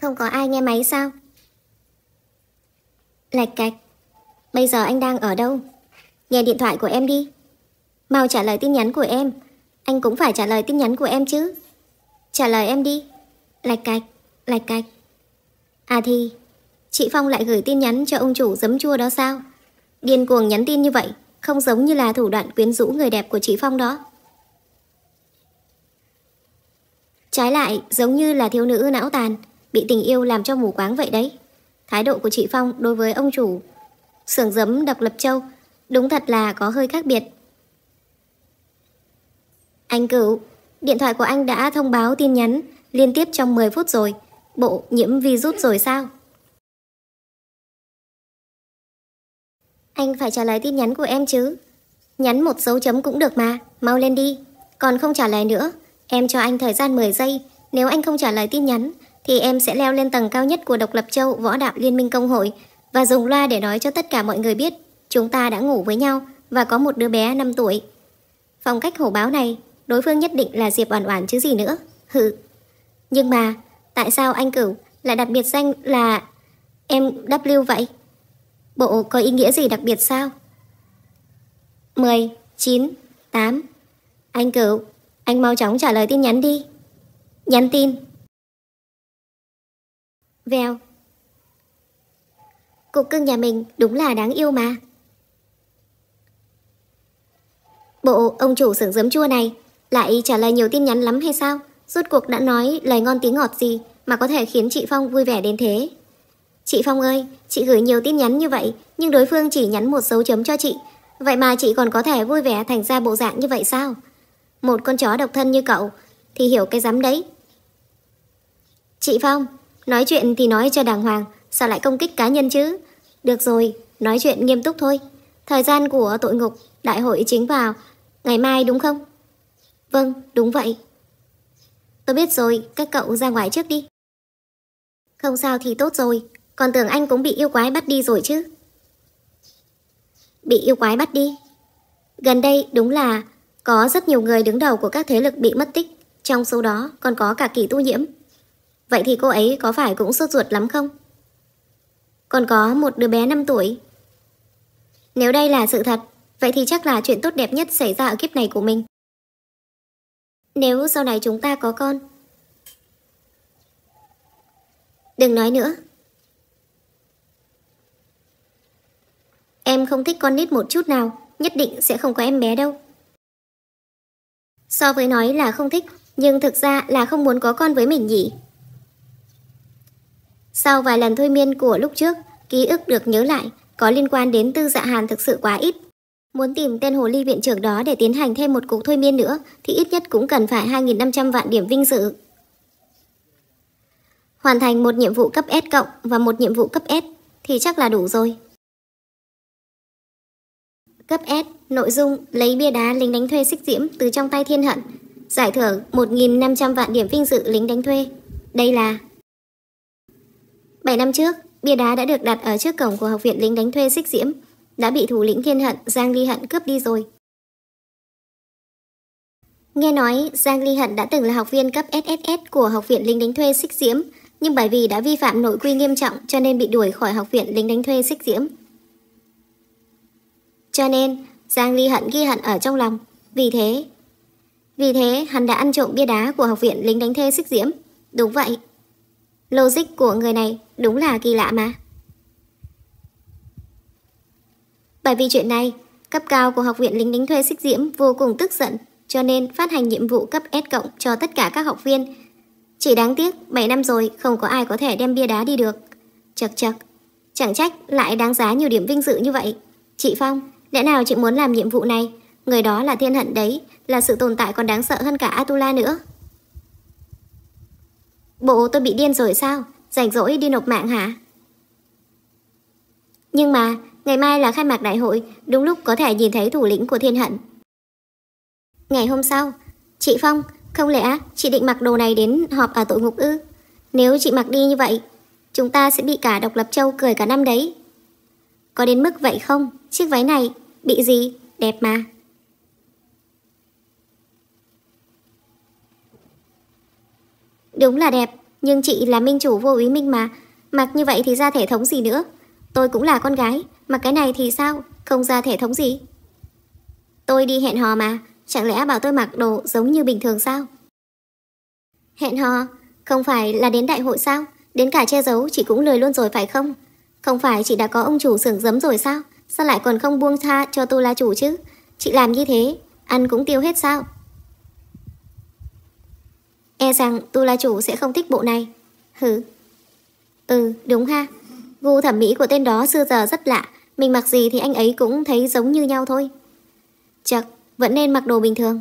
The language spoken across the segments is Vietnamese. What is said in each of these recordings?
Không có ai nghe máy sao Lạch cạch Bây giờ anh đang ở đâu Nghe điện thoại của em đi Mau trả lời tin nhắn của em Anh cũng phải trả lời tin nhắn của em chứ Trả lời em đi Lạch cạch, lạch cạch À thì, chị Phong lại gửi tin nhắn cho ông chủ giấm chua đó sao Điên cuồng nhắn tin như vậy Không giống như là thủ đoạn quyến rũ người đẹp của chị Phong đó Trái lại giống như là thiếu nữ não tàn bị tình yêu làm cho mù quáng vậy đấy. Thái độ của chị Phong đối với ông chủ xưởng giấm độc lập châu đúng thật là có hơi khác biệt. Anh Cửu, điện thoại của anh đã thông báo tin nhắn liên tiếp trong 10 phút rồi. Bộ nhiễm virus rồi sao? Anh phải trả lời tin nhắn của em chứ. Nhắn một dấu chấm cũng được mà, mau lên đi. Còn không trả lời nữa, em cho anh thời gian 10 giây. Nếu anh không trả lời tin nhắn, thì em sẽ leo lên tầng cao nhất của độc lập châu võ đạo liên minh công hội và dùng loa để nói cho tất cả mọi người biết chúng ta đã ngủ với nhau và có một đứa bé 5 tuổi. Phong cách hổ báo này, đối phương nhất định là Diệp Oản Oản chứ gì nữa. Hừ. Nhưng mà, tại sao anh Cửu lại đặc biệt danh là em W vậy? Bộ có ý nghĩa gì đặc biệt sao? 10, 9, 8. Anh Cửu, anh mau chóng trả lời tin nhắn đi. Nhắn tin Vèo. Cục cưng nhà mình đúng là đáng yêu mà. Bộ ông chủ xưởng giấm chua này lại trả lời nhiều tin nhắn lắm hay sao? Rốt cuộc đã nói lời ngon tiếng ngọt gì mà có thể khiến chị Phong vui vẻ đến thế. Chị Phong ơi, chị gửi nhiều tin nhắn như vậy nhưng đối phương chỉ nhắn một dấu chấm cho chị. Vậy mà chị còn có thể vui vẻ thành ra bộ dạng như vậy sao? Một con chó độc thân như cậu thì hiểu cái dám đấy. Chị Phong, Nói chuyện thì nói cho đàng hoàng, sao lại công kích cá nhân chứ? Được rồi, nói chuyện nghiêm túc thôi. Thời gian của tội ngục, đại hội chính vào, ngày mai đúng không? Vâng, đúng vậy. Tôi biết rồi, các cậu ra ngoài trước đi. Không sao thì tốt rồi, còn tưởng anh cũng bị yêu quái bắt đi rồi chứ. Bị yêu quái bắt đi? Gần đây đúng là có rất nhiều người đứng đầu của các thế lực bị mất tích, trong số đó còn có cả kỳ tu nhiễm. Vậy thì cô ấy có phải cũng sốt ruột lắm không? Còn có một đứa bé 5 tuổi. Nếu đây là sự thật, vậy thì chắc là chuyện tốt đẹp nhất xảy ra ở kiếp này của mình. Nếu sau này chúng ta có con. Đừng nói nữa. Em không thích con nít một chút nào, nhất định sẽ không có em bé đâu. So với nói là không thích, nhưng thực ra là không muốn có con với mình nhỉ? Sau vài lần thôi miên của lúc trước, ký ức được nhớ lại, có liên quan đến tư dạ hàn thực sự quá ít. Muốn tìm tên hồ ly viện trưởng đó để tiến hành thêm một cuộc thôi miên nữa thì ít nhất cũng cần phải 2.500 vạn điểm vinh dự. Hoàn thành một nhiệm vụ cấp S cộng và một nhiệm vụ cấp S thì chắc là đủ rồi. Cấp S, nội dung lấy bia đá lính đánh thuê xích diễm từ trong tay thiên hận. Giải thưởng 1.500 vạn điểm vinh dự lính đánh thuê. Đây là 7 năm trước, bia đá đã được đặt ở trước cổng của Học viện lính đánh thuê xích diễm, đã bị thủ lĩnh thiên hận Giang Ly Hận cướp đi rồi. Nghe nói Giang Ly Hận đã từng là học viên cấp SSS của Học viện lính đánh thuê xích diễm, nhưng bởi vì đã vi phạm nội quy nghiêm trọng cho nên bị đuổi khỏi Học viện lính đánh thuê xích diễm. Cho nên, Giang Ly Hận ghi hận ở trong lòng, vì thế... Vì thế, hắn đã ăn trộm bia đá của Học viện lính đánh thuê xích diễm. Đúng vậy. Logic của người này Đúng là kỳ lạ mà Bởi vì chuyện này Cấp cao của Học viện Lính Đánh Thuê Xích Diễm vô cùng tức giận cho nên phát hành nhiệm vụ cấp S cộng cho tất cả các học viên. Chỉ đáng tiếc 7 năm rồi không có ai có thể đem bia đá đi được. Chật chật, chẳng trách lại đáng giá nhiều điểm vinh dự như vậy. Chị Phong, lẽ nào chị muốn làm nhiệm vụ này? Người đó là thiên hận đấy, là sự tồn tại còn đáng sợ hơn cả Atula nữa. Bộ tôi bị điên rồi sao? rảnh rỗi đi nộp mạng hả? Nhưng mà, ngày mai là khai mạc đại hội, đúng lúc có thể nhìn thấy thủ lĩnh của thiên hận. Ngày hôm sau, chị Phong, không lẽ chị định mặc đồ này đến họp ở tội ngục ư? Nếu chị mặc đi như vậy, chúng ta sẽ bị cả độc lập châu cười cả năm đấy. Có đến mức vậy không? Chiếc váy này, bị gì? Đẹp mà. Đúng là đẹp, nhưng chị là minh chủ vô ý minh mà Mặc như vậy thì ra thể thống gì nữa Tôi cũng là con gái Mặc cái này thì sao Không ra thể thống gì Tôi đi hẹn hò mà Chẳng lẽ bảo tôi mặc đồ giống như bình thường sao Hẹn hò Không phải là đến đại hội sao Đến cả che giấu chị cũng lười luôn rồi phải không Không phải chị đã có ông chủ sưởng giấm rồi sao Sao lại còn không buông tha cho tôi là chủ chứ Chị làm như thế Ăn cũng tiêu hết sao E rằng tu la chủ sẽ không thích bộ này Hừ Ừ đúng ha Gu thẩm mỹ của tên đó xưa giờ rất lạ Mình mặc gì thì anh ấy cũng thấy giống như nhau thôi Chật Vẫn nên mặc đồ bình thường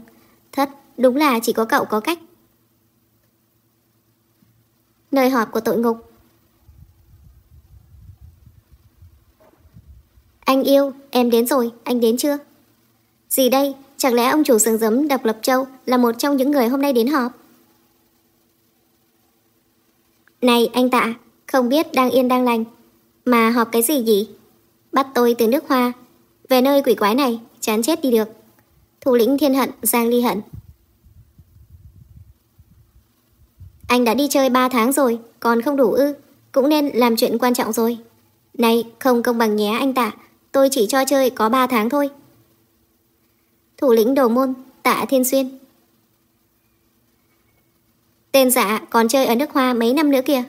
Thật, đúng là chỉ có cậu có cách Nơi họp của tội ngục Anh yêu, em đến rồi, anh đến chưa? Gì đây, chẳng lẽ ông chủ sừng giấm Độc Lập Châu là một trong những người hôm nay đến họp? Này anh tạ, không biết đang yên đang lành. Mà họp cái gì nhỉ? Bắt tôi từ nước hoa. Về nơi quỷ quái này, chán chết đi được. Thủ lĩnh thiên hận, Giang Ly Hận. Anh đã đi chơi 3 tháng rồi, còn không đủ ư. Cũng nên làm chuyện quan trọng rồi. Này, không công bằng nhé anh tạ. Tôi chỉ cho chơi có 3 tháng thôi. Thủ lĩnh đầu môn, tạ Thiên Xuyên, Tên giả dạ còn chơi ở nước hoa mấy năm nữa kìa.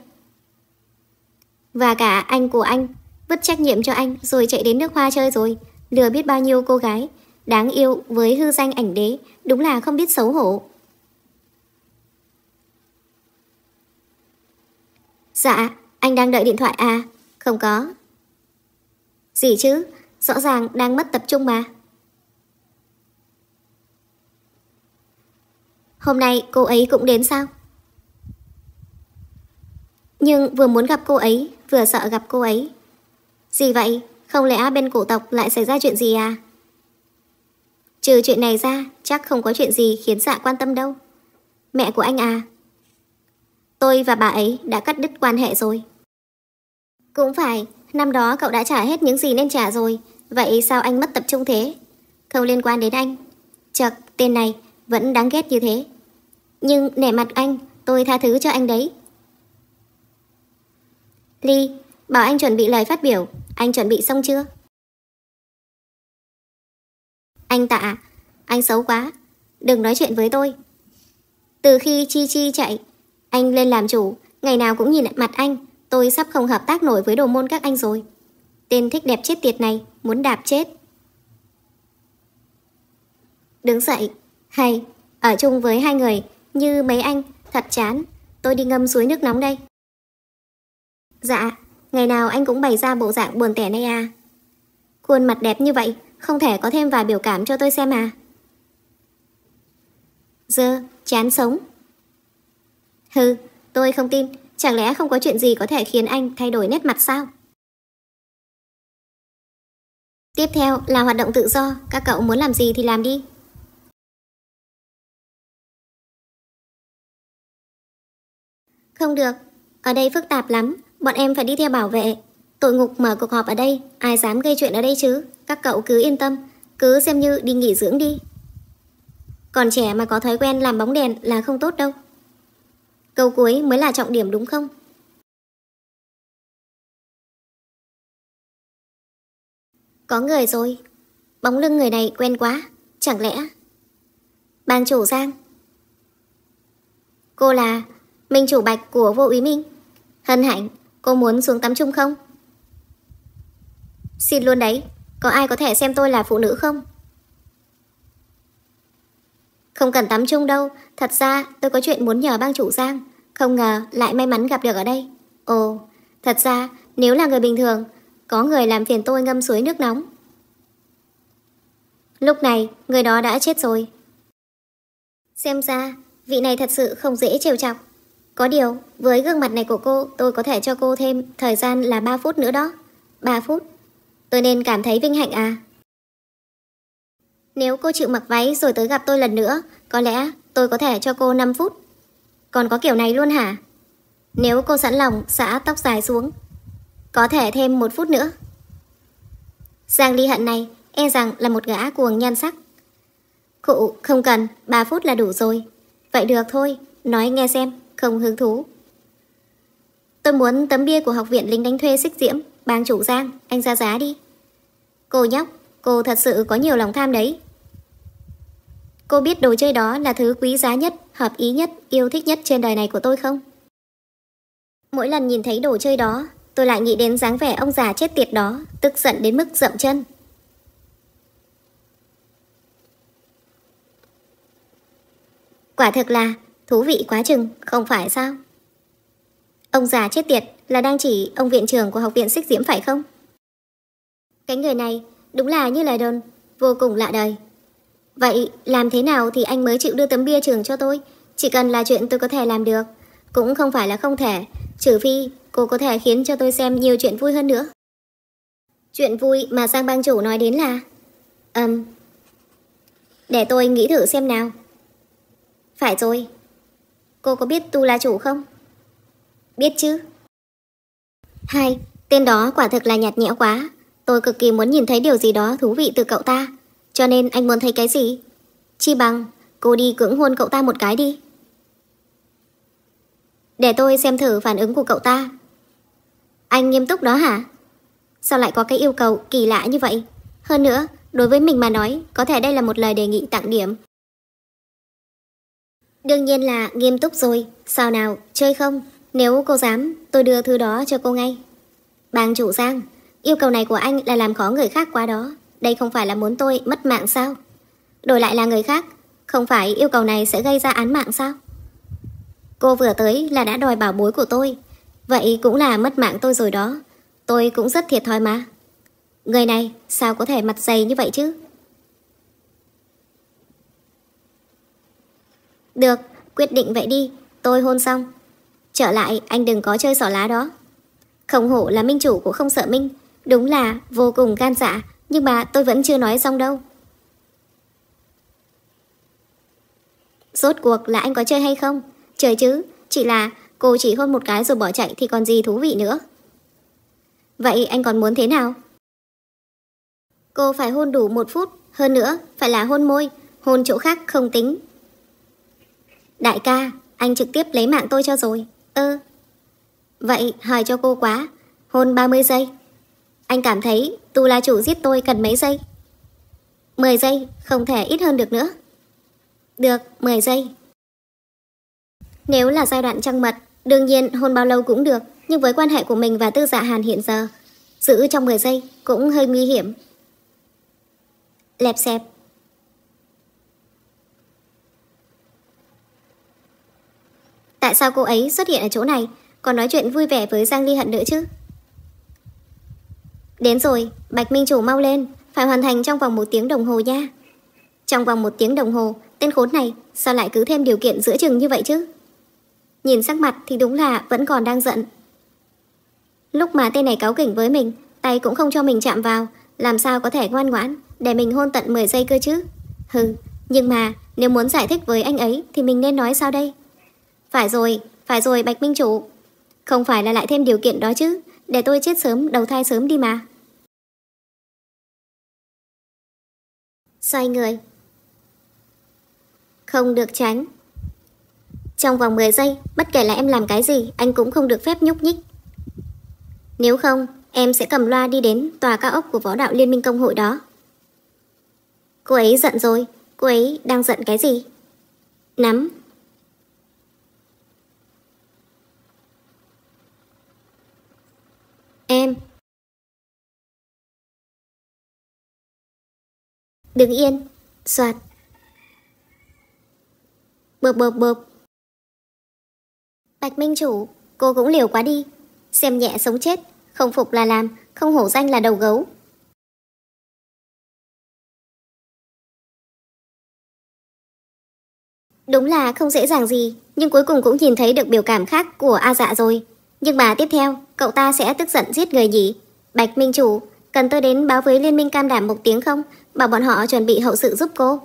Và cả anh của anh, vứt trách nhiệm cho anh rồi chạy đến nước hoa chơi rồi, lừa biết bao nhiêu cô gái. Đáng yêu với hư danh ảnh đế, đúng là không biết xấu hổ. Dạ, anh đang đợi điện thoại à? Không có. Gì chứ, rõ ràng đang mất tập trung mà. Hôm nay cô ấy cũng đến sao? Nhưng vừa muốn gặp cô ấy, vừa sợ gặp cô ấy. Gì vậy? Không lẽ bên cổ tộc lại xảy ra chuyện gì à? Trừ chuyện này ra, chắc không có chuyện gì khiến dạ quan tâm đâu. Mẹ của anh à? Tôi và bà ấy đã cắt đứt quan hệ rồi. Cũng phải, năm đó cậu đã trả hết những gì nên trả rồi. Vậy sao anh mất tập trung thế? Không liên quan đến anh. Chật, tên này vẫn đáng ghét như thế. Nhưng nể mặt anh, tôi tha thứ cho anh đấy. Ly, bảo anh chuẩn bị lời phát biểu, anh chuẩn bị xong chưa? Anh tạ, anh xấu quá, đừng nói chuyện với tôi. Từ khi Chi Chi chạy, anh lên làm chủ, ngày nào cũng nhìn mặt anh, tôi sắp không hợp tác nổi với đồ môn các anh rồi. Tên thích đẹp chết tiệt này, muốn đạp chết. Đứng dậy, hay, ở chung với hai người, như mấy anh, thật chán, tôi đi ngâm suối nước nóng đây. Dạ, ngày nào anh cũng bày ra bộ dạng buồn tẻ này à. Khuôn mặt đẹp như vậy, không thể có thêm vài biểu cảm cho tôi xem à. Dơ, chán sống. Hừ, tôi không tin, chẳng lẽ không có chuyện gì có thể khiến anh thay đổi nét mặt sao? Tiếp theo là hoạt động tự do, các cậu muốn làm gì thì làm đi. Không được, ở đây phức tạp lắm, Bọn em phải đi theo bảo vệ. Tội ngục mở cuộc họp ở đây, ai dám gây chuyện ở đây chứ? Các cậu cứ yên tâm, cứ xem như đi nghỉ dưỡng đi. Còn trẻ mà có thói quen làm bóng đèn là không tốt đâu. Câu cuối mới là trọng điểm đúng không? Có người rồi. Bóng lưng người này quen quá. Chẳng lẽ... Ban chủ Giang. Cô là... Minh chủ bạch của vô ý minh. Hân hạnh, Cô muốn xuống tắm chung không? Xin luôn đấy, có ai có thể xem tôi là phụ nữ không? Không cần tắm chung đâu, thật ra tôi có chuyện muốn nhờ bang chủ Giang. Không ngờ lại may mắn gặp được ở đây. Ồ, thật ra nếu là người bình thường, có người làm phiền tôi ngâm suối nước nóng. Lúc này, người đó đã chết rồi. Xem ra, vị này thật sự không dễ trêu chọc. Có điều, với gương mặt này của cô, tôi có thể cho cô thêm thời gian là 3 phút nữa đó. 3 phút. Tôi nên cảm thấy vinh hạnh à? Nếu cô chịu mặc váy rồi tới gặp tôi lần nữa, có lẽ tôi có thể cho cô 5 phút. Còn có kiểu này luôn hả? Nếu cô sẵn lòng, xả tóc dài xuống. Có thể thêm một phút nữa. Giang ly hận này, e rằng là một gã cuồng nhan sắc. Cụ, không cần, 3 phút là đủ rồi. Vậy được thôi, nói nghe xem không hứng thú. Tôi muốn tấm bia của học viện lính đánh thuê xích diễm, bang chủ Giang, anh ra giá đi. Cô nhóc, cô thật sự có nhiều lòng tham đấy. Cô biết đồ chơi đó là thứ quý giá nhất, hợp ý nhất, yêu thích nhất trên đời này của tôi không? Mỗi lần nhìn thấy đồ chơi đó, tôi lại nghĩ đến dáng vẻ ông già chết tiệt đó, tức giận đến mức dậm chân. Quả thực là Thú vị quá chừng, không phải sao? Ông già chết tiệt là đang chỉ ông viện trưởng của học viện xích diễm phải không? Cái người này đúng là như lời đồn, vô cùng lạ đời. Vậy làm thế nào thì anh mới chịu đưa tấm bia trường cho tôi? Chỉ cần là chuyện tôi có thể làm được. Cũng không phải là không thể, trừ phi cô có thể khiến cho tôi xem nhiều chuyện vui hơn nữa. Chuyện vui mà Giang Bang Chủ nói đến là... Ừm... Um, để tôi nghĩ thử xem nào. Phải rồi, Cô có biết Tu La Chủ không? Biết chứ. Hai, tên đó quả thực là nhạt nhẽo quá. Tôi cực kỳ muốn nhìn thấy điều gì đó thú vị từ cậu ta. Cho nên anh muốn thấy cái gì? Chi bằng, cô đi cưỡng hôn cậu ta một cái đi. Để tôi xem thử phản ứng của cậu ta. Anh nghiêm túc đó hả? Sao lại có cái yêu cầu kỳ lạ như vậy? Hơn nữa, đối với mình mà nói, có thể đây là một lời đề nghị tặng điểm Đương nhiên là nghiêm túc rồi, sao nào, chơi không? Nếu cô dám, tôi đưa thứ đó cho cô ngay. Bang chủ Giang, yêu cầu này của anh là làm khó người khác quá đó. Đây không phải là muốn tôi mất mạng sao? Đổi lại là người khác, không phải yêu cầu này sẽ gây ra án mạng sao? Cô vừa tới là đã đòi bảo bối của tôi. Vậy cũng là mất mạng tôi rồi đó. Tôi cũng rất thiệt thòi mà. Người này sao có thể mặt dày như vậy chứ? Được, quyết định vậy đi, tôi hôn xong. Trở lại, anh đừng có chơi xỏ lá đó. Không hổ là minh chủ cũng không sợ minh. Đúng là vô cùng gan dạ, nhưng mà tôi vẫn chưa nói xong đâu. Rốt cuộc là anh có chơi hay không? trời chứ, chỉ là cô chỉ hôn một cái rồi bỏ chạy thì còn gì thú vị nữa. Vậy anh còn muốn thế nào? Cô phải hôn đủ một phút, hơn nữa phải là hôn môi, hôn chỗ khác không tính, Đại ca, anh trực tiếp lấy mạng tôi cho rồi. Ơ. Vậy hỏi cho cô quá, hôn 30 giây. Anh cảm thấy tu la chủ giết tôi cần mấy giây? 10 giây, không thể ít hơn được nữa. Được, 10 giây. Nếu là giai đoạn trăng mật, đương nhiên hôn bao lâu cũng được, nhưng với quan hệ của mình và tư dạ hàn hiện giờ, giữ trong 10 giây cũng hơi nguy hiểm. Lẹp xẹp, Tại sao cô ấy xuất hiện ở chỗ này Còn nói chuyện vui vẻ với Giang Ly Hận nữa chứ Đến rồi Bạch Minh Chủ mau lên Phải hoàn thành trong vòng một tiếng đồng hồ nha Trong vòng một tiếng đồng hồ Tên khốn này sao lại cứ thêm điều kiện giữa chừng như vậy chứ Nhìn sắc mặt thì đúng là Vẫn còn đang giận Lúc mà tên này cáu kỉnh với mình Tay cũng không cho mình chạm vào Làm sao có thể ngoan ngoãn Để mình hôn tận 10 giây cơ chứ Hừ nhưng mà nếu muốn giải thích với anh ấy Thì mình nên nói sao đây phải rồi, phải rồi Bạch Minh Chủ. Không phải là lại thêm điều kiện đó chứ, để tôi chết sớm, đầu thai sớm đi mà. Xoay người. Không được tránh. Trong vòng 10 giây, bất kể là em làm cái gì, anh cũng không được phép nhúc nhích. Nếu không, em sẽ cầm loa đi đến tòa cao ốc của võ đạo Liên minh Công hội đó. Cô ấy giận rồi, cô ấy đang giận cái gì? Nắm, em. Đứng yên, soạt. Bợp bợp bợp. Bạch Minh Chủ, cô cũng liều quá đi. Xem nhẹ sống chết, không phục là làm, không hổ danh là đầu gấu. Đúng là không dễ dàng gì, nhưng cuối cùng cũng nhìn thấy được biểu cảm khác của A dạ rồi. Nhưng mà tiếp theo, cậu ta sẽ tức giận giết người gì Bạch Minh Chủ, cần tôi đến báo với Liên minh cam đảm một tiếng không? Bảo bọn họ chuẩn bị hậu sự giúp cô.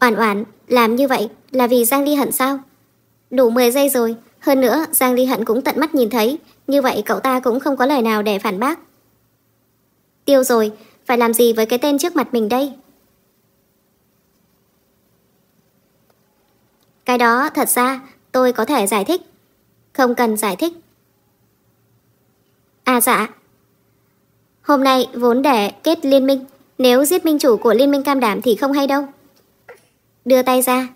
Oản oản, làm như vậy là vì Giang Ly Hận sao? Đủ 10 giây rồi, hơn nữa Giang Ly Hận cũng tận mắt nhìn thấy, như vậy cậu ta cũng không có lời nào để phản bác. Tiêu rồi, phải làm gì với cái tên trước mặt mình đây? Cái đó thật ra tôi có thể giải thích. Không cần giải thích. À dạ. Hôm nay vốn để kết liên minh. Nếu giết minh chủ của liên minh cam đảm thì không hay đâu. Đưa tay ra.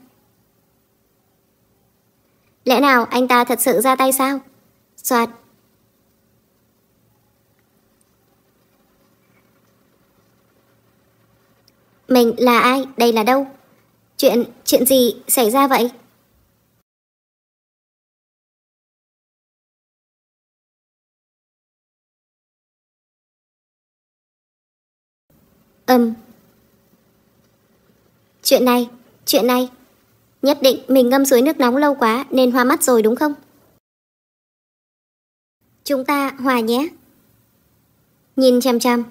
Lẽ nào anh ta thật sự ra tay sao? Soạt. Mình là ai? Đây là đâu? Chuyện, chuyện gì xảy ra vậy? Âm. Um. Chuyện này, chuyện này. Nhất định mình ngâm suối nước nóng lâu quá nên hoa mắt rồi đúng không? Chúng ta hòa nhé. Nhìn chăm chăm.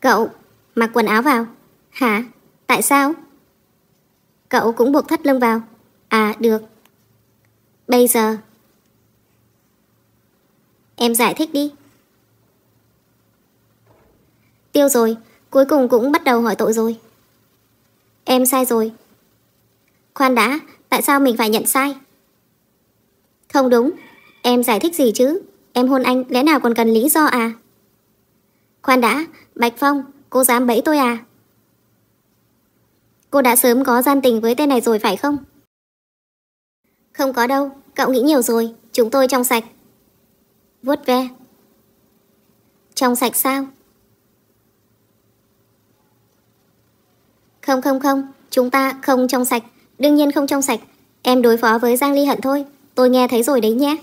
Cậu, mặc quần áo vào. Hả? Tại sao? Cậu cũng buộc thắt lưng vào. À, được. Bây giờ. Em giải thích đi. Tiêu rồi, cuối cùng cũng bắt đầu hỏi tội rồi. Em sai rồi. Khoan đã, tại sao mình phải nhận sai? Không đúng, em giải thích gì chứ? Em hôn anh lẽ nào còn cần lý do à? Khoan đã, Bạch Phong, cô dám bẫy tôi à? Cô đã sớm có gian tình với tên này rồi phải không? Không có đâu, cậu nghĩ nhiều rồi, chúng tôi trong sạch. Vuốt ve. Trong sạch sao? Không không không, chúng ta không trong sạch, đương nhiên không trong sạch. Em đối phó với Giang Ly Hận thôi, tôi nghe thấy rồi đấy nhé.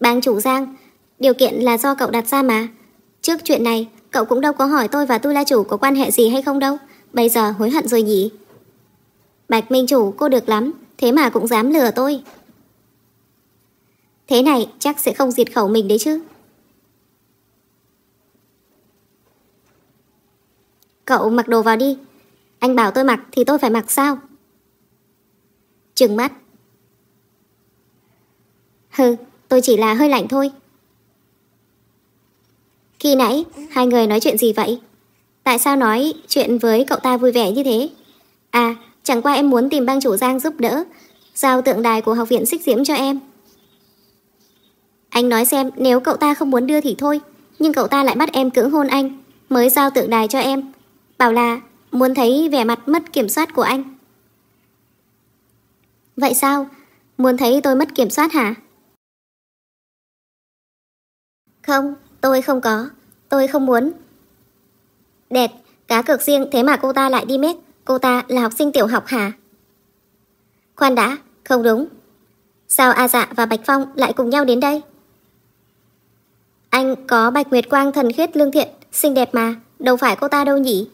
Bang chủ Giang, điều kiện là do cậu đặt ra mà. Trước chuyện này, Cậu cũng đâu có hỏi tôi và tu la chủ có quan hệ gì hay không đâu Bây giờ hối hận rồi nhỉ Bạch Minh Chủ cô được lắm Thế mà cũng dám lừa tôi Thế này chắc sẽ không diệt khẩu mình đấy chứ Cậu mặc đồ vào đi Anh bảo tôi mặc thì tôi phải mặc sao Trừng mắt Hừ tôi chỉ là hơi lạnh thôi khi nãy, hai người nói chuyện gì vậy? Tại sao nói chuyện với cậu ta vui vẻ như thế? À, chẳng qua em muốn tìm bang chủ Giang giúp đỡ, giao tượng đài của học viện xích diễm cho em. Anh nói xem, nếu cậu ta không muốn đưa thì thôi, nhưng cậu ta lại bắt em cưỡng hôn anh, mới giao tượng đài cho em. Bảo là muốn thấy vẻ mặt mất kiểm soát của anh. Vậy sao? Muốn thấy tôi mất kiểm soát hả? Không, Tôi không có, tôi không muốn. Đẹp, cá cược riêng thế mà cô ta lại đi mét, cô ta là học sinh tiểu học hả? Khoan đã, không đúng. Sao A Dạ và Bạch Phong lại cùng nhau đến đây? Anh có Bạch Nguyệt Quang thần khiết lương thiện, xinh đẹp mà, đâu phải cô ta đâu nhỉ?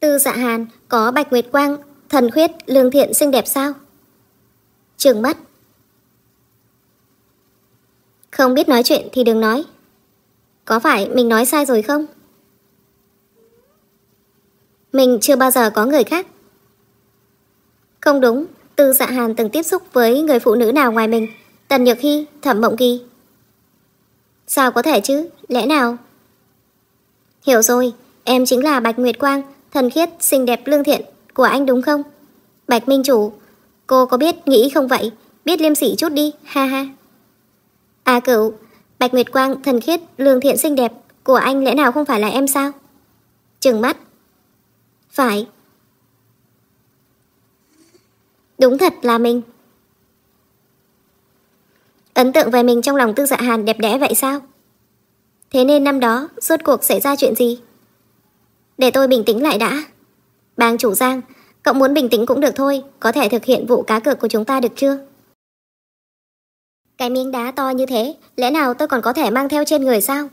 Tư dạ hàn, có Bạch Nguyệt Quang, thần khuyết, lương thiện xinh đẹp sao? Trường mắt, không biết nói chuyện thì đừng nói. Có phải mình nói sai rồi không? Mình chưa bao giờ có người khác. Không đúng, Tư Dạ Hàn từng tiếp xúc với người phụ nữ nào ngoài mình, Tần Nhược Hy, Thẩm Mộng Kỳ. Sao có thể chứ, lẽ nào? Hiểu rồi, em chính là Bạch Nguyệt Quang, thần khiết, xinh đẹp lương thiện của anh đúng không? Bạch Minh Chủ, cô có biết nghĩ không vậy? Biết liêm sỉ chút đi, ha ha. À cựu, Bạch Nguyệt Quang, thần khiết, lương thiện xinh đẹp, của anh lẽ nào không phải là em sao? Trừng mắt. Phải. Đúng thật là mình. Ấn tượng về mình trong lòng tư dạ hàn đẹp đẽ vậy sao? Thế nên năm đó, suốt cuộc xảy ra chuyện gì? Để tôi bình tĩnh lại đã. Bang chủ Giang, cậu muốn bình tĩnh cũng được thôi, có thể thực hiện vụ cá cược của chúng ta được chưa? Cái miếng đá to như thế, lẽ nào tôi còn có thể mang theo trên người sao?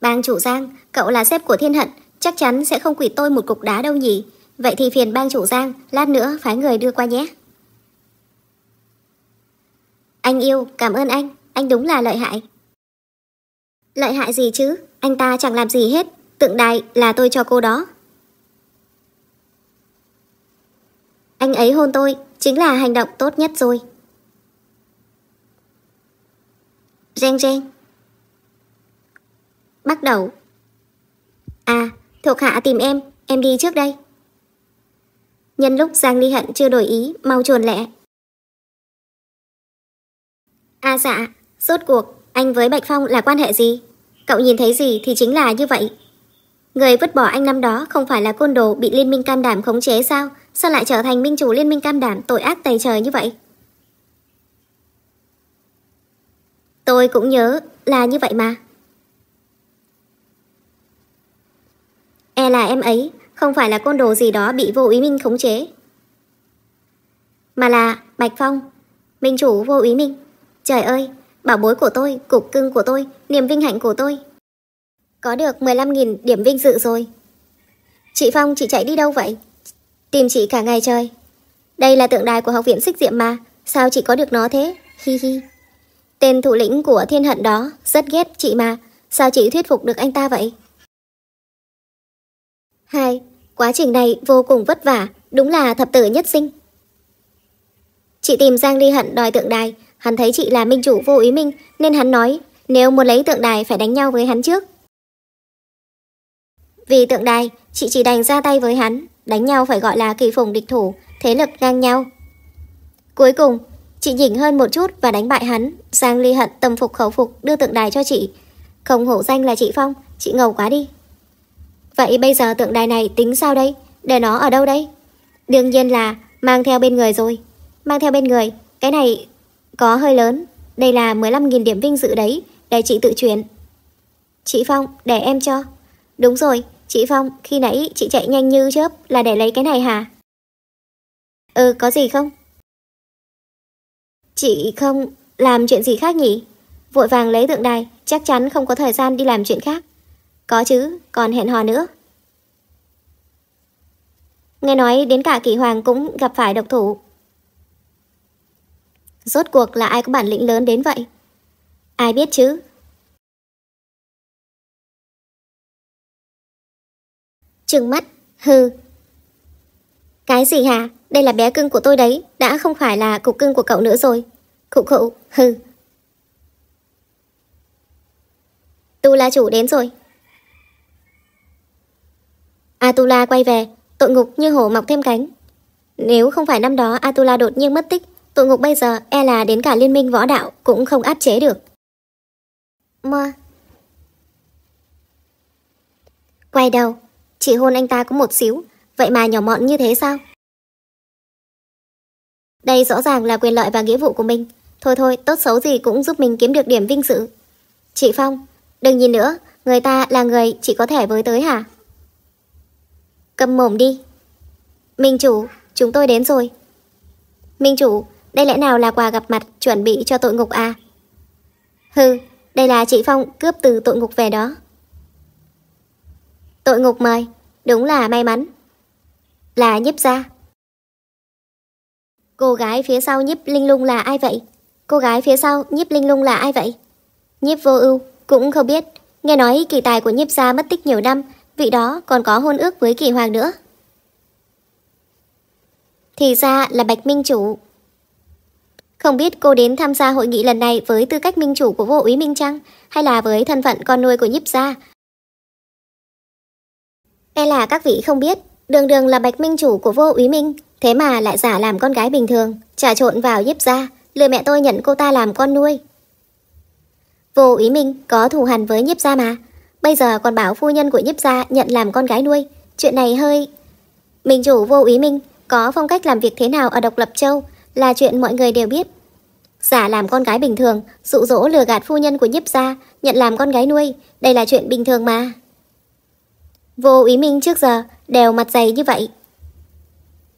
Bang chủ Giang, cậu là sếp của thiên hận, chắc chắn sẽ không quỷ tôi một cục đá đâu nhỉ. Vậy thì phiền bang chủ Giang, lát nữa phái người đưa qua nhé. Anh yêu, cảm ơn anh, anh đúng là lợi hại. Lợi hại gì chứ, anh ta chẳng làm gì hết, tượng đài là tôi cho cô đó. Anh ấy hôn tôi, chính là hành động tốt nhất rồi. reng reng. Bắt đầu. À, thuộc hạ tìm em, em đi trước đây. Nhân lúc Giang Ly Hận chưa đổi ý, mau chuồn lẹ. À dạ, rốt cuộc, anh với Bạch Phong là quan hệ gì? Cậu nhìn thấy gì thì chính là như vậy. Người vứt bỏ anh năm đó không phải là côn đồ bị liên minh cam đảm khống chế sao? Sao lại trở thành minh chủ liên minh cam đảm tội ác tày trời như vậy? Tôi cũng nhớ là như vậy mà. E là em ấy không phải là con đồ gì đó bị vô ý minh khống chế. Mà là Bạch Phong, minh chủ vô ý minh. Trời ơi, bảo bối của tôi, cục cưng của tôi, niềm vinh hạnh của tôi. Có được 15.000 điểm vinh dự rồi. Chị Phong, chị chạy đi đâu vậy? Tìm chị cả ngày trời. Đây là tượng đài của học viện xích diệm mà, sao chị có được nó thế? Hi hi. Tên thủ lĩnh của thiên hận đó rất ghét chị mà, sao chị thuyết phục được anh ta vậy? 2. Quá trình này vô cùng vất vả, đúng là thập tử nhất sinh. Chị tìm Giang Ly Hận đòi tượng đài, hắn thấy chị là minh chủ vô ý minh nên hắn nói nếu muốn lấy tượng đài phải đánh nhau với hắn trước. Vì tượng đài, chị chỉ đành ra tay với hắn, đánh nhau phải gọi là kỳ phùng địch thủ, thế lực ngang nhau. Cuối cùng, Chị nhỉnh hơn một chút và đánh bại hắn. Giang Ly Hận tâm phục khẩu phục đưa tượng đài cho chị. Không hổ danh là chị Phong, chị ngầu quá đi. Vậy bây giờ tượng đài này tính sao đây? Để nó ở đâu đây? Đương nhiên là mang theo bên người rồi. Mang theo bên người, cái này có hơi lớn. Đây là 15.000 điểm vinh dự đấy, để chị tự chuyển. Chị Phong, để em cho. Đúng rồi, chị Phong, khi nãy chị chạy nhanh như chớp là để lấy cái này hả? Ừ, có gì không? Chị không làm chuyện gì khác nhỉ? Vội vàng lấy tượng đài, chắc chắn không có thời gian đi làm chuyện khác. Có chứ, còn hẹn hò nữa. Nghe nói đến cả kỳ hoàng cũng gặp phải độc thủ. Rốt cuộc là ai có bản lĩnh lớn đến vậy? Ai biết chứ? Trừng mắt, hừ Cái gì hả? đây là bé cưng của tôi đấy, đã không phải là cục cưng của cậu nữa rồi. Khụ khụ, hừ. Tula chủ đến rồi. Atula quay về, tội ngục như hổ mọc thêm cánh. Nếu không phải năm đó Atula đột nhiên mất tích, tội ngục bây giờ e là đến cả liên minh võ đạo cũng không áp chế được. Mơ. Quay đầu, chỉ hôn anh ta có một xíu, vậy mà nhỏ mọn như thế sao? Đây rõ ràng là quyền lợi và nghĩa vụ của mình. Thôi thôi, tốt xấu gì cũng giúp mình kiếm được điểm vinh dự. Chị Phong, đừng nhìn nữa, người ta là người chỉ có thể với tới hả? Cầm mồm đi. Minh chủ, chúng tôi đến rồi. Minh chủ, đây lẽ nào là quà gặp mặt chuẩn bị cho tội ngục à? Hừ, đây là chị Phong cướp từ tội ngục về đó. Tội ngục mời, đúng là may mắn. Là nhiếp ra Cô gái phía sau nhíp linh lung là ai vậy? Cô gái phía sau nhíp linh lung là ai vậy? nhíp vô ưu, cũng không biết. Nghe nói kỳ tài của nhíp gia mất tích nhiều năm, vị đó còn có hôn ước với kỳ hoàng nữa. Thì ra là Bạch Minh Chủ. Không biết cô đến tham gia hội nghị lần này với tư cách minh chủ của vô úy Minh Trăng hay là với thân phận con nuôi của nhíp gia. E là các vị không biết, đường đường là Bạch Minh Chủ của vô úy Minh, Thế mà lại giả làm con gái bình thường, trà trộn vào nhiếp gia, lừa mẹ tôi nhận cô ta làm con nuôi. Vô ý minh có thù hằn với nhiếp gia mà. Bây giờ còn bảo phu nhân của nhiếp gia nhận làm con gái nuôi. Chuyện này hơi... Mình chủ vô ý minh có phong cách làm việc thế nào ở Độc Lập Châu là chuyện mọi người đều biết. Giả làm con gái bình thường, dụ dỗ lừa gạt phu nhân của nhiếp gia, nhận làm con gái nuôi, đây là chuyện bình thường mà. Vô ý minh trước giờ đều mặt dày như vậy,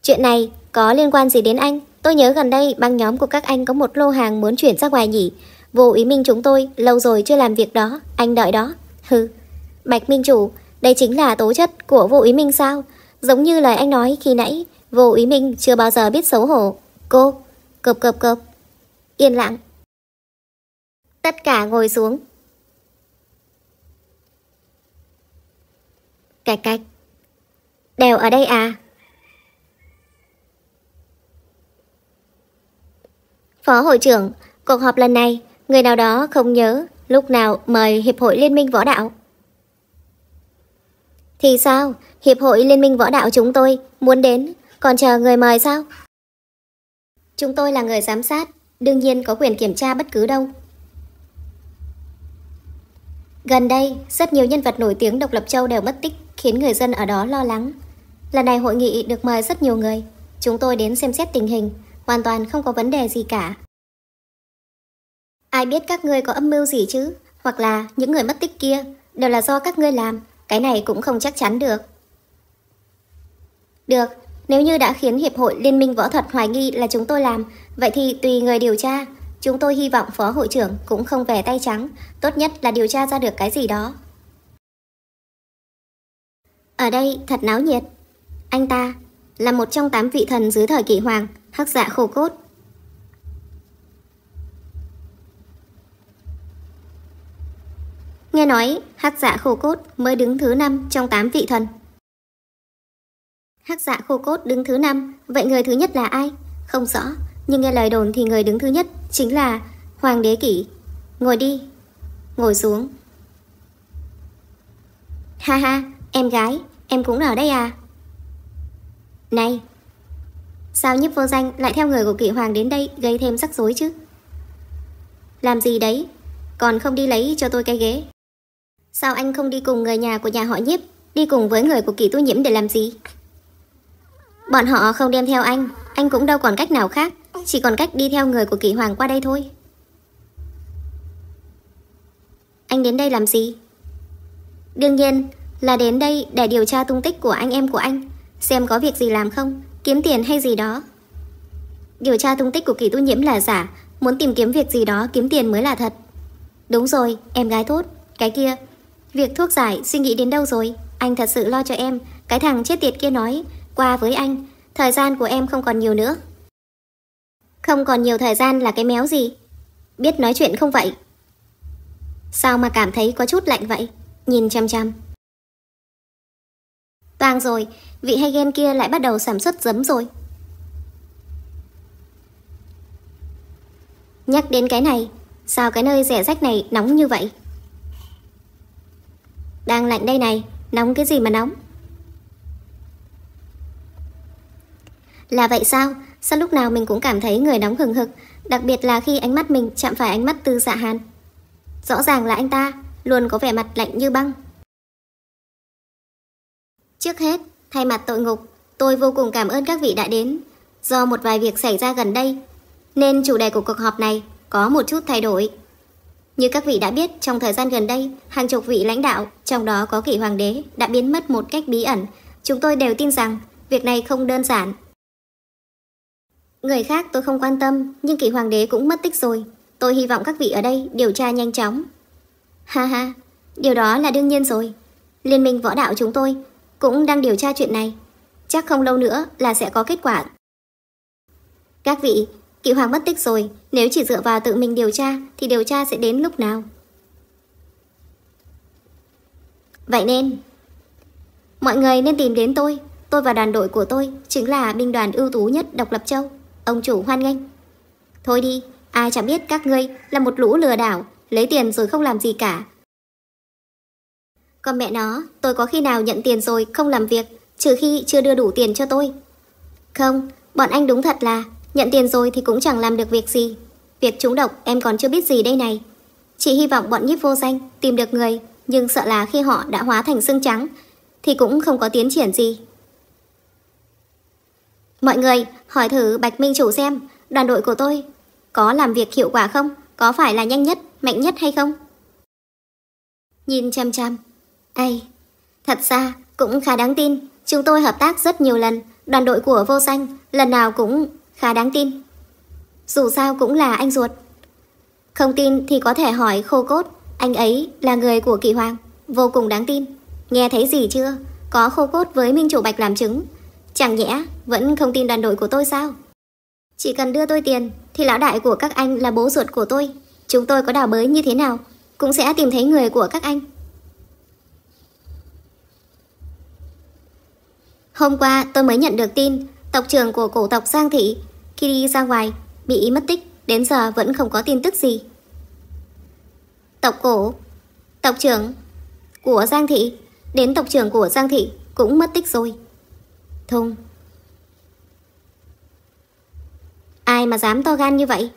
Chuyện này có liên quan gì đến anh? Tôi nhớ gần đây băng nhóm của các anh có một lô hàng muốn chuyển ra ngoài nhỉ? Vô ý minh chúng tôi lâu rồi chưa làm việc đó, anh đợi đó. Hừ, Bạch Minh Chủ, đây chính là tố chất của vô ý minh sao? Giống như lời anh nói khi nãy, vô ý minh chưa bao giờ biết xấu hổ. Cô, cộp cộp cộp, yên lặng. Tất cả ngồi xuống. Cạch cạch. Đều ở đây à? Phó hội trưởng, cuộc họp lần này, người nào đó không nhớ lúc nào mời Hiệp hội Liên minh Võ Đạo. Thì sao, Hiệp hội Liên minh Võ Đạo chúng tôi muốn đến, còn chờ người mời sao? Chúng tôi là người giám sát, đương nhiên có quyền kiểm tra bất cứ đâu. Gần đây, rất nhiều nhân vật nổi tiếng độc lập châu đều mất tích, khiến người dân ở đó lo lắng. Lần này hội nghị được mời rất nhiều người. Chúng tôi đến xem xét tình hình, hoàn toàn không có vấn đề gì cả. Ai biết các ngươi có âm mưu gì chứ, hoặc là những người mất tích kia đều là do các ngươi làm, cái này cũng không chắc chắn được. Được, nếu như đã khiến Hiệp hội Liên minh Võ thuật hoài nghi là chúng tôi làm, vậy thì tùy người điều tra. Chúng tôi hy vọng Phó Hội trưởng cũng không về tay trắng, tốt nhất là điều tra ra được cái gì đó. Ở đây thật náo nhiệt. Anh ta là một trong tám vị thần dưới thời kỷ hoàng, hắc dạ khô cốt. Nghe nói, hắc dạ khô cốt mới đứng thứ năm trong tám vị thần. Hắc dạ khô cốt đứng thứ năm vậy người thứ nhất là ai? Không rõ, nhưng nghe lời đồn thì người đứng thứ nhất chính là Hoàng đế kỷ. Ngồi đi. Ngồi xuống. Ha ha, em gái, em cũng ở đây à? Này, Sao nhiếp vô danh lại theo người của kỵ hoàng đến đây gây thêm rắc rối chứ? Làm gì đấy? Còn không đi lấy cho tôi cái ghế. Sao anh không đi cùng người nhà của nhà họ nhiếp, đi cùng với người của kỵ tu nhiễm để làm gì? Bọn họ không đem theo anh, anh cũng đâu còn cách nào khác, chỉ còn cách đi theo người của kỵ hoàng qua đây thôi. Anh đến đây làm gì? Đương nhiên là đến đây để điều tra tung tích của anh em của anh, xem có việc gì làm không, kiếm tiền hay gì đó. Điều tra tung tích của kỳ tu nhiễm là giả, muốn tìm kiếm việc gì đó kiếm tiền mới là thật. Đúng rồi, em gái tốt, cái kia. Việc thuốc giải suy nghĩ đến đâu rồi, anh thật sự lo cho em, cái thằng chết tiệt kia nói, qua với anh, thời gian của em không còn nhiều nữa. Không còn nhiều thời gian là cái méo gì? Biết nói chuyện không vậy? Sao mà cảm thấy có chút lạnh vậy? Nhìn chăm chăm. Toang rồi, vị hay game kia lại bắt đầu sản xuất giấm rồi. Nhắc đến cái này, sao cái nơi rẻ rách này nóng như vậy? Đang lạnh đây này, nóng cái gì mà nóng? Là vậy sao? Sao lúc nào mình cũng cảm thấy người nóng hừng hực, đặc biệt là khi ánh mắt mình chạm phải ánh mắt tư dạ hàn. Rõ ràng là anh ta luôn có vẻ mặt lạnh như băng. Trước hết, Thay mặt tội ngục, tôi vô cùng cảm ơn các vị đã đến. Do một vài việc xảy ra gần đây, nên chủ đề của cuộc họp này có một chút thay đổi. Như các vị đã biết, trong thời gian gần đây, hàng chục vị lãnh đạo, trong đó có kỷ hoàng đế, đã biến mất một cách bí ẩn. Chúng tôi đều tin rằng việc này không đơn giản. Người khác tôi không quan tâm, nhưng kỷ hoàng đế cũng mất tích rồi. Tôi hy vọng các vị ở đây điều tra nhanh chóng. Ha ha, điều đó là đương nhiên rồi. Liên minh võ đạo chúng tôi cũng đang điều tra chuyện này. Chắc không lâu nữa là sẽ có kết quả. Các vị, Kỵ hoàng mất tích rồi, nếu chỉ dựa vào tự mình điều tra thì điều tra sẽ đến lúc nào? Vậy nên, mọi người nên tìm đến tôi. Tôi và đoàn đội của tôi chính là binh đoàn ưu tú nhất Độc Lập Châu. Ông chủ hoan nghênh. Thôi đi, ai chẳng biết các ngươi là một lũ lừa đảo, lấy tiền rồi không làm gì cả, còn mẹ nó, tôi có khi nào nhận tiền rồi không làm việc, trừ khi chưa đưa đủ tiền cho tôi. Không, bọn anh đúng thật là nhận tiền rồi thì cũng chẳng làm được việc gì. Việc trúng độc em còn chưa biết gì đây này. Chị hy vọng bọn nhiếp vô danh tìm được người, nhưng sợ là khi họ đã hóa thành xương trắng thì cũng không có tiến triển gì. Mọi người, hỏi thử Bạch Minh Chủ xem, đoàn đội của tôi có làm việc hiệu quả không? Có phải là nhanh nhất, mạnh nhất hay không? Nhìn chăm chăm, Ây, thật ra cũng khá đáng tin. Chúng tôi hợp tác rất nhiều lần, đoàn đội của Vô Xanh lần nào cũng khá đáng tin. Dù sao cũng là anh ruột. Không tin thì có thể hỏi khô cốt, anh ấy là người của kỳ hoàng, vô cùng đáng tin. Nghe thấy gì chưa? Có khô cốt với Minh Chủ Bạch làm chứng. Chẳng nhẽ vẫn không tin đoàn đội của tôi sao? Chỉ cần đưa tôi tiền thì lão đại của các anh là bố ruột của tôi. Chúng tôi có đào bới như thế nào cũng sẽ tìm thấy người của các anh. Hôm qua tôi mới nhận được tin tộc trưởng của cổ tộc Giang Thị khi đi ra ngoài bị mất tích đến giờ vẫn không có tin tức gì. Tộc cổ, tộc trưởng của Giang Thị đến tộc trưởng của Giang Thị cũng mất tích rồi. Thùng. Ai mà dám to gan như vậy?